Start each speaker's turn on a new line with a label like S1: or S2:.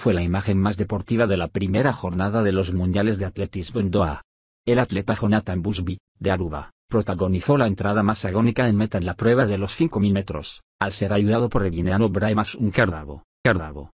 S1: fue la imagen más deportiva de la primera jornada de los Mundiales de Atletismo en Doha. El atleta Jonathan Busby, de Aruba, protagonizó la entrada más agónica en meta en la prueba de los 5.000 metros, al ser ayudado por el guineano Braimas cardavo, Cardavo.